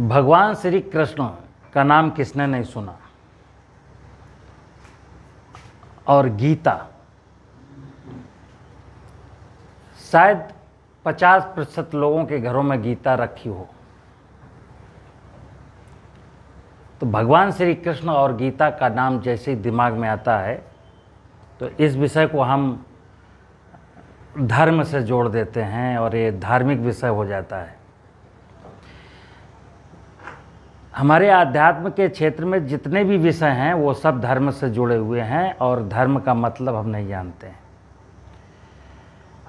भगवान श्री कृष्ण का नाम किसने नहीं सुना और गीता शायद 50 प्रतिशत लोगों के घरों में गीता रखी हो तो भगवान श्री कृष्ण और गीता का नाम जैसे ही दिमाग में आता है तो इस विषय को हम धर्म से जोड़ देते हैं और ये धार्मिक विषय हो जाता है हमारे आध्यात्म के क्षेत्र में जितने भी विषय हैं वो सब धर्म से जुड़े हुए हैं और धर्म का मतलब हम नहीं जानते हैं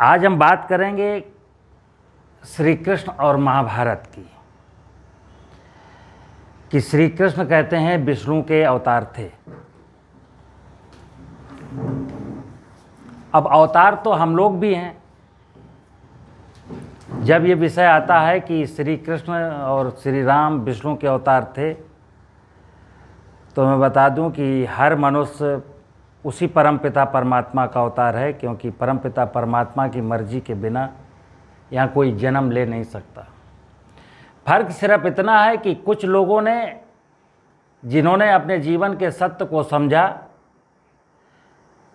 आज हम बात करेंगे श्री कृष्ण और महाभारत की कि श्री कृष्ण कहते हैं विष्णु के अवतार थे अब अवतार तो हम लोग भी हैं जब ये विषय आता है कि श्री कृष्ण और श्री राम विष्णु के अवतार थे तो मैं बता दूं कि हर मनुष्य उसी परमपिता परमात्मा का अवतार है क्योंकि परमपिता परमात्मा की मर्जी के बिना यहाँ कोई जन्म ले नहीं सकता फर्क सिर्फ इतना है कि कुछ लोगों ने जिन्होंने अपने जीवन के सत्य को समझा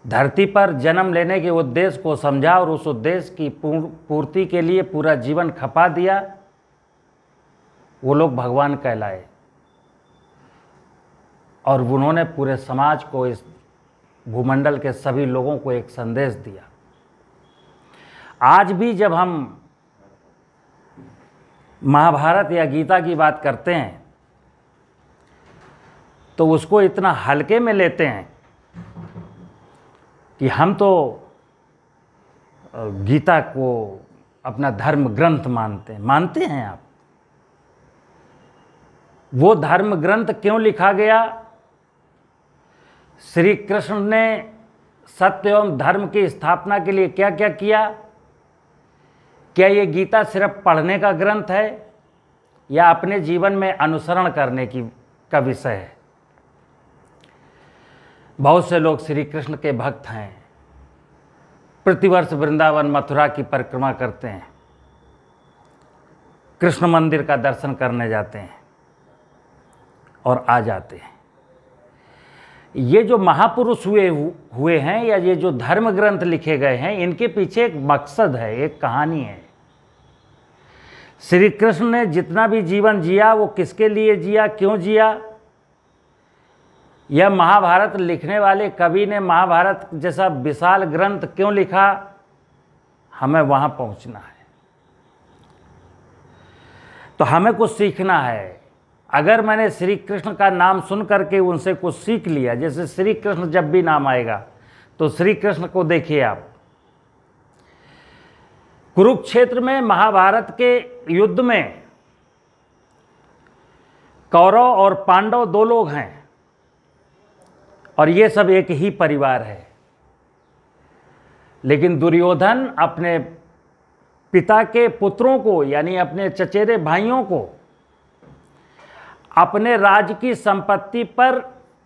धरती पर जन्म लेने के उद्देश्य को समझा और उस उद्देश्य की पूर्ति के लिए पूरा जीवन खपा दिया वो लोग भगवान कहलाए और उन्होंने पूरे समाज को इस भूमंडल के सभी लोगों को एक संदेश दिया आज भी जब हम महाभारत या गीता की बात करते हैं तो उसको इतना हल्के में लेते हैं कि हम तो गीता को अपना धर्म ग्रंथ मानते हैं मानते हैं आप वो धर्म ग्रंथ क्यों लिखा गया श्री कृष्ण ने सत्य एवं धर्म की स्थापना के लिए क्या क्या किया क्या ये गीता सिर्फ पढ़ने का ग्रंथ है या अपने जीवन में अनुसरण करने की का विषय है बहुत से लोग श्री कृष्ण के भक्त हैं प्रतिवर्ष वृंदावन मथुरा की परिक्रमा करते हैं कृष्ण मंदिर का दर्शन करने जाते हैं और आ जाते हैं ये जो महापुरुष हुए हुए हैं या ये जो धर्म ग्रंथ लिखे गए हैं इनके पीछे एक मकसद है एक कहानी है श्री कृष्ण ने जितना भी जीवन जिया वो किसके लिए जिया क्यों जिया यह महाभारत लिखने वाले कवि ने महाभारत जैसा विशाल ग्रंथ क्यों लिखा हमें वहाँ पहुँचना है तो हमें कुछ सीखना है अगर मैंने श्री कृष्ण का नाम सुन करके उनसे कुछ सीख लिया जैसे श्री कृष्ण जब भी नाम आएगा तो श्री कृष्ण को देखिए आप कुरुक्षेत्र में महाभारत के युद्ध में कौरव और पांडव दो लोग हैं और ये सब एक ही परिवार है लेकिन दुर्योधन अपने पिता के पुत्रों को यानी अपने चचेरे भाइयों को अपने राज की संपत्ति पर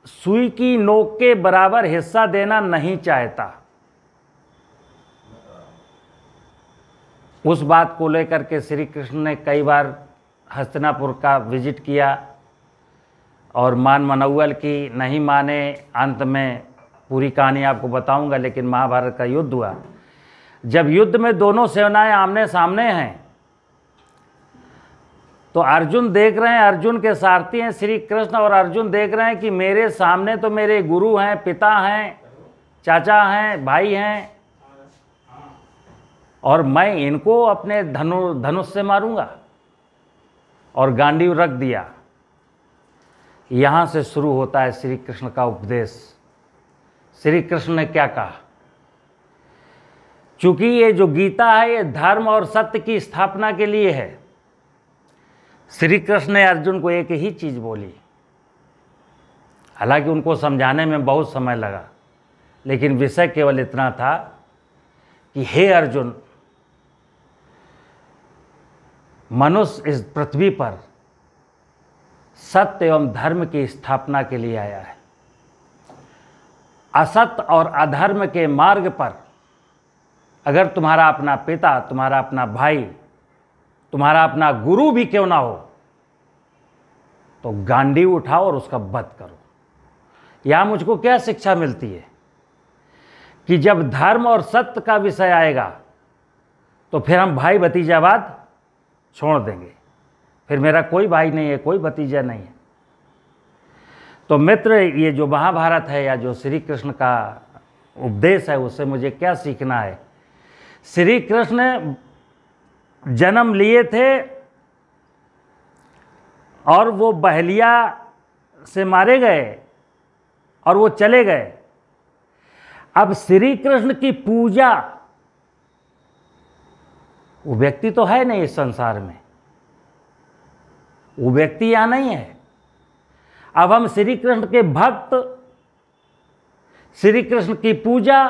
सुई की नोक के बराबर हिस्सा देना नहीं चाहता उस बात को लेकर के श्री कृष्ण ने कई बार हस्तिनापुर का विजिट किया और मान मनौवल की नहीं माने अंत में पूरी कहानी आपको बताऊंगा लेकिन महाभारत का युद्ध हुआ जब युद्ध में दोनों सेनाएं आमने सामने हैं तो अर्जुन देख रहे हैं अर्जुन के सारथी हैं श्री कृष्ण और अर्जुन देख रहे हैं कि मेरे सामने तो मेरे गुरु हैं पिता हैं चाचा हैं भाई हैं और मैं इनको अपने धनु धनुष से मारूंगा और गांडी रख दिया यहाँ से शुरू होता है श्री कृष्ण का उपदेश श्री कृष्ण ने क्या कहा चूंकि ये जो गीता है ये धर्म और सत्य की स्थापना के लिए है श्री कृष्ण ने अर्जुन को एक ही चीज़ बोली हालांकि उनको समझाने में बहुत समय लगा लेकिन विषय केवल इतना था कि हे अर्जुन मनुष्य इस पृथ्वी पर सत्य एवं धर्म की स्थापना के लिए आया है असत और अधर्म के मार्ग पर अगर तुम्हारा अपना पिता तुम्हारा अपना भाई तुम्हारा अपना गुरु भी क्यों ना हो तो गांडी उठाओ और उसका वध करो यहां मुझको क्या शिक्षा मिलती है कि जब धर्म और सत्य का विषय आएगा तो फिर हम भाई भतीजावाद छोड़ देंगे फिर मेरा कोई भाई नहीं है कोई भतीजा नहीं है तो मित्र ये जो महाभारत है या जो श्री कृष्ण का उपदेश है उससे मुझे क्या सीखना है श्री कृष्ण जन्म लिए थे और वो बहलिया से मारे गए और वो चले गए अब श्री कृष्ण की पूजा वो व्यक्ति तो है नहीं इस संसार में वो व्यक्ति यहाँ नहीं है अब हम श्री कृष्ण के भक्त श्री कृष्ण की पूजा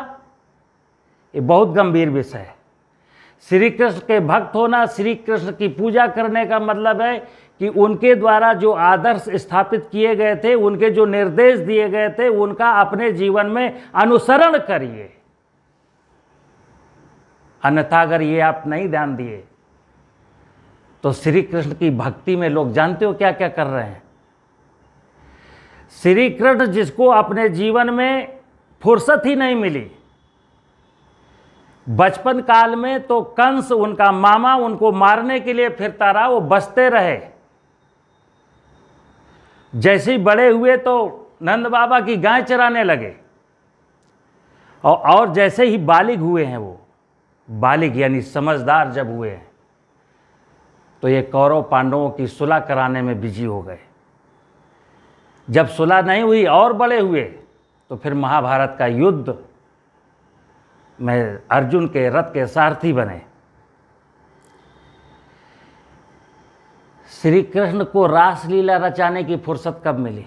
ये बहुत गंभीर विषय है श्री कृष्ण के भक्त होना श्री कृष्ण की पूजा करने का मतलब है कि उनके द्वारा जो आदर्श स्थापित किए गए थे उनके जो निर्देश दिए गए थे उनका अपने जीवन में अनुसरण करिए अन्यथा अगर ये आप नहीं ध्यान दिए तो श्री कृष्ण की भक्ति में लोग जानते हो क्या क्या कर रहे हैं श्री कृष्ण जिसको अपने जीवन में फुर्सत ही नहीं मिली बचपन काल में तो कंस उनका मामा उनको मारने के लिए फिरता रहा वो बसते रहे जैसे ही बड़े हुए तो नंद बाबा की गाय चराने लगे और, और जैसे ही बालिग हुए हैं वो बालिग यानी समझदार जब हुए हैं तो ये कौरव पांडवों की सुलह कराने में बिजी हो गए जब सुलह नहीं हुई और बड़े हुए तो फिर महाभारत का युद्ध में अर्जुन के रथ के सारथी बने श्री कृष्ण को रासलीला रचाने की फुर्सत कब मिली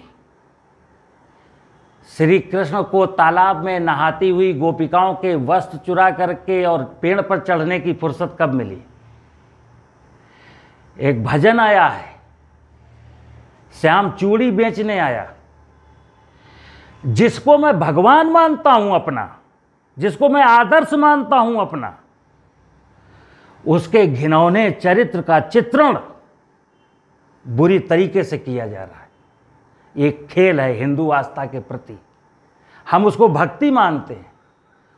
श्री कृष्ण को तालाब में नहाती हुई गोपिकाओं के वस्त्र चुरा करके और पेड़ पर चढ़ने की फुर्सत कब मिली एक भजन आया है श्याम चूड़ी बेचने आया जिसको मैं भगवान मानता हूं अपना जिसको मैं आदर्श मानता हूं अपना उसके घिनौने चरित्र का चित्रण बुरी तरीके से किया जा रहा है एक खेल है हिंदू आस्था के प्रति हम उसको भक्ति मानते हैं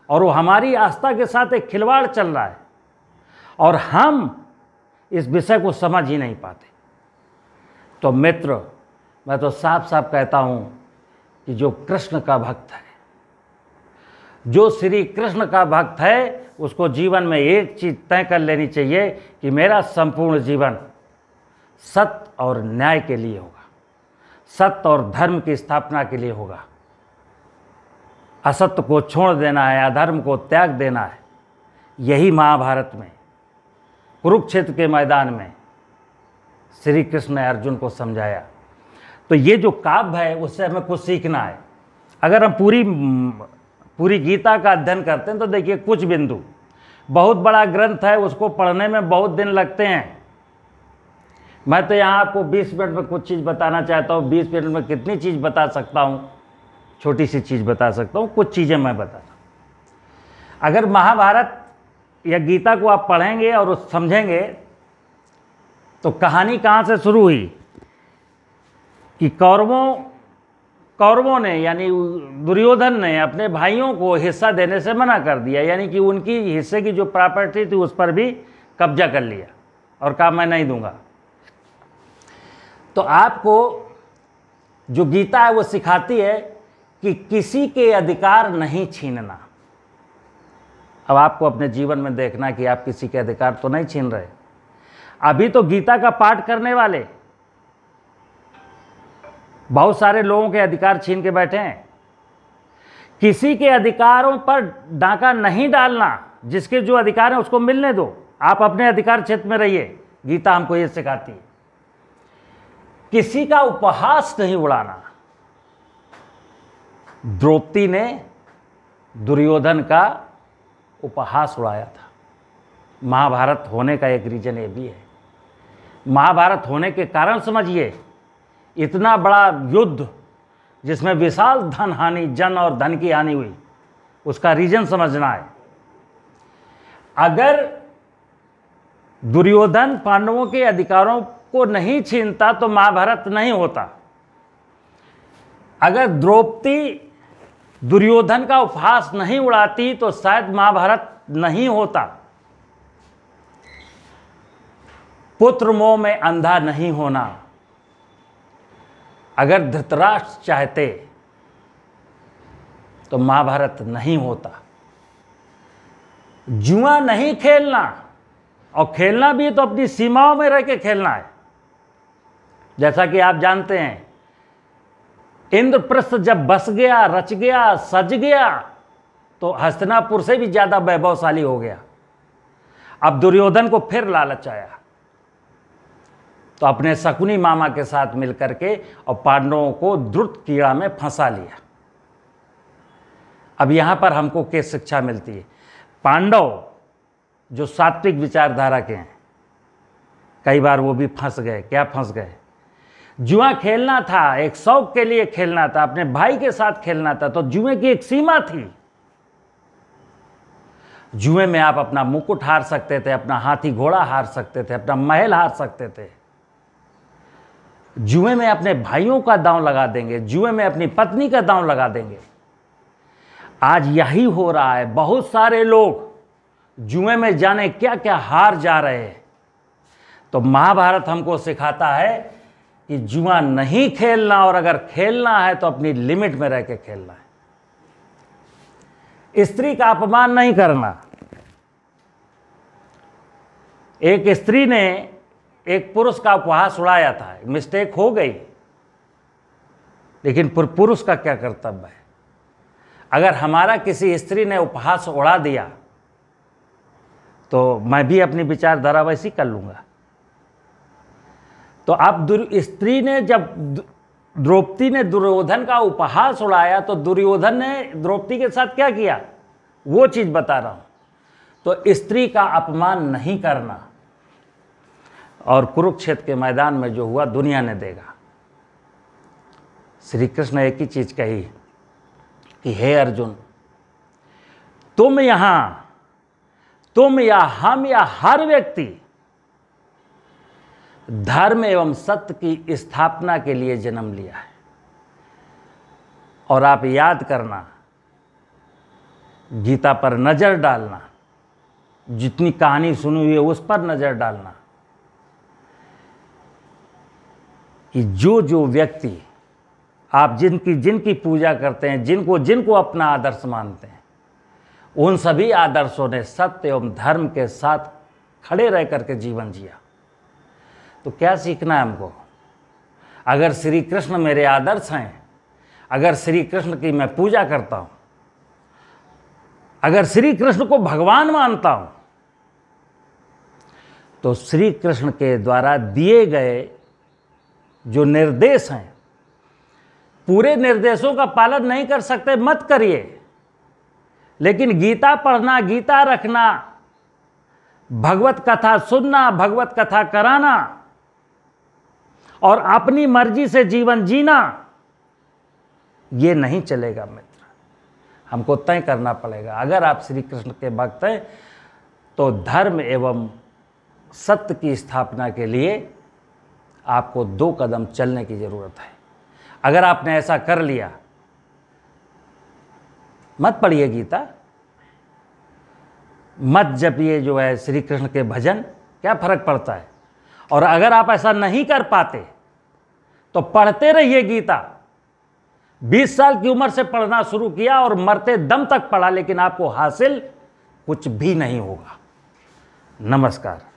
और वो हमारी आस्था के साथ एक खिलवाड़ चल रहा है और हम इस विषय को समझ ही नहीं पाते तो मित्र मैं तो साफ साफ कहता हूँ कि जो कृष्ण का भक्त है जो श्री कृष्ण का भक्त है उसको जीवन में एक चीज तय कर लेनी चाहिए कि मेरा संपूर्ण जीवन सत्य और न्याय के लिए होगा सत्य और धर्म की स्थापना के लिए होगा असत्य को छोड़ देना है अधर्म को त्याग देना है यही महाभारत में कुरुक्षेत्र के मैदान में श्री कृष्ण ने अर्जुन को समझाया तो ये जो काव्य है उससे हमें कुछ सीखना है अगर हम पूरी पूरी गीता का अध्ययन करते हैं तो देखिए कुछ बिंदु बहुत बड़ा ग्रंथ है उसको पढ़ने में बहुत दिन लगते हैं मैं तो यहाँ आपको 20 मिनट में कुछ चीज़ बताना चाहता हूँ 20 मिनट में कितनी चीज़ बता सकता हूँ छोटी सी चीज़ बता सकता हूँ कुछ चीज़ें मैं बताता हूँ अगर महाभारत या गीता को आप पढ़ेंगे और उस समझेंगे तो कहानी कहाँ से शुरू हुई कि कौरवों कौरवों ने यानी दुर्योधन ने अपने भाइयों को हिस्सा देने से मना कर दिया यानी कि उनकी हिस्से की जो प्रॉपर्टी थी उस पर भी कब्जा कर लिया और कहा मैं नहीं दूंगा तो आपको जो गीता है वो सिखाती है कि किसी के अधिकार नहीं छीनना अब आपको अपने जीवन में देखना कि आप किसी के अधिकार तो नहीं छीन रहे अभी तो गीता का पाठ करने वाले बहुत सारे लोगों के अधिकार छीन के बैठे हैं किसी के अधिकारों पर डांका नहीं डालना जिसके जो अधिकार हैं उसको मिलने दो आप अपने अधिकार क्षेत्र में रहिए गीता हमको ये सिखाती है किसी का उपहास नहीं उड़ाना द्रौपदी ने दुर्योधन का उपहास उड़ाया था महाभारत होने का एक रीज़न ये भी है महाभारत होने के कारण समझिए इतना बड़ा युद्ध जिसमें विशाल धन हानि जन और धन की हानि हुई उसका रीज़न समझना है अगर दुर्योधन पांडवों के अधिकारों को नहीं छीनता तो महाभारत नहीं होता अगर द्रौपदी दुर्योधन का उपहास नहीं उड़ाती तो शायद महाभारत नहीं होता पुत्र मोह में अंधा नहीं होना अगर धृतराष्ट्र चाहते तो महाभारत नहीं होता जुआ नहीं खेलना और खेलना भी तो अपनी सीमाओं में रह के खेलना है जैसा कि आप जानते हैं इंद्रप्रस्थ जब बस गया रच गया सज गया तो हस्तनापुर से भी ज़्यादा वैभवशाली हो गया अब दुर्योधन को फिर लालच आया तो अपने शकुनी मामा के साथ मिलकर के और पांडवों को द्रुत कीड़ा में फंसा लिया अब यहां पर हमको के शिक्षा मिलती है पांडव जो सात्विक विचारधारा के हैं कई बार वो भी फंस गए क्या फंस गए जुआ खेलना था एक शौक के लिए खेलना था अपने भाई के साथ खेलना था तो जुए की एक सीमा थी जुए में आप अपना मुकुट हार सकते थे अपना हाथी घोड़ा हार सकते थे अपना महल हार सकते थे जुए में अपने भाइयों का दांव लगा देंगे जुए में अपनी पत्नी का दांव लगा देंगे आज यही हो रहा है बहुत सारे लोग जुए में जाने क्या क्या हार जा रहे हैं तो महाभारत हमको सिखाता है कि जुआ नहीं खेलना और अगर खेलना है तो अपनी लिमिट में रह के खेलना है स्त्री का अपमान नहीं करना एक स्त्री ने एक पुरुष का उपहास उड़ाया था मिस्टेक हो गई लेकिन पुरुष का क्या कर्तव्य है अगर हमारा किसी स्त्री ने उपहास उड़ा दिया तो मैं भी अपनी विचारधारा वैसी कर लूँगा तो अब स्त्री ने जब द्रौपदी ने दुर्योधन का उपहास उड़ाया तो दुर्योधन ने द्रौपदी के साथ क्या किया वो चीज़ बता रहा हूं तो स्त्री का अपमान नहीं करना और कुरुक्षेत्र के मैदान में जो हुआ दुनिया ने देगा श्री कृष्ण एक ही चीज़ कही कि हे अर्जुन तुम यहां तुम या हम या हर व्यक्ति धर्म एवं सत्य की स्थापना के लिए जन्म लिया है और आप याद करना गीता पर नज़र डालना जितनी कहानी सुनी हुई है उस पर नज़र डालना कि जो जो व्यक्ति आप जिनकी जिनकी पूजा करते हैं जिनको जिनको अपना आदर्श मानते हैं उन सभी आदर्शों ने सत्य एवं धर्म के साथ खड़े रह करके जीवन जिया तो क्या सीखना है हमको अगर श्री कृष्ण मेरे आदर्श हैं अगर श्री कृष्ण की मैं पूजा करता हूँ अगर श्री कृष्ण को भगवान मानता हूँ तो श्री कृष्ण के द्वारा दिए गए जो निर्देश हैं पूरे निर्देशों का पालन नहीं कर सकते मत करिए लेकिन गीता पढ़ना गीता रखना भगवत कथा सुनना भगवत कथा कराना और अपनी मर्जी से जीवन जीना ये नहीं चलेगा मित्र हमको तय करना पड़ेगा अगर आप श्री कृष्ण के भक्त हैं तो धर्म एवं सत्य की स्थापना के लिए आपको दो कदम चलने की ज़रूरत है अगर आपने ऐसा कर लिया मत पढ़िए गीता मत जपिए जो है श्री कृष्ण के भजन क्या फर्क पड़ता है और अगर आप ऐसा नहीं कर पाते तो पढ़ते रहिए गीता 20 साल की उम्र से पढ़ना शुरू किया और मरते दम तक पढ़ा लेकिन आपको हासिल कुछ भी नहीं होगा नमस्कार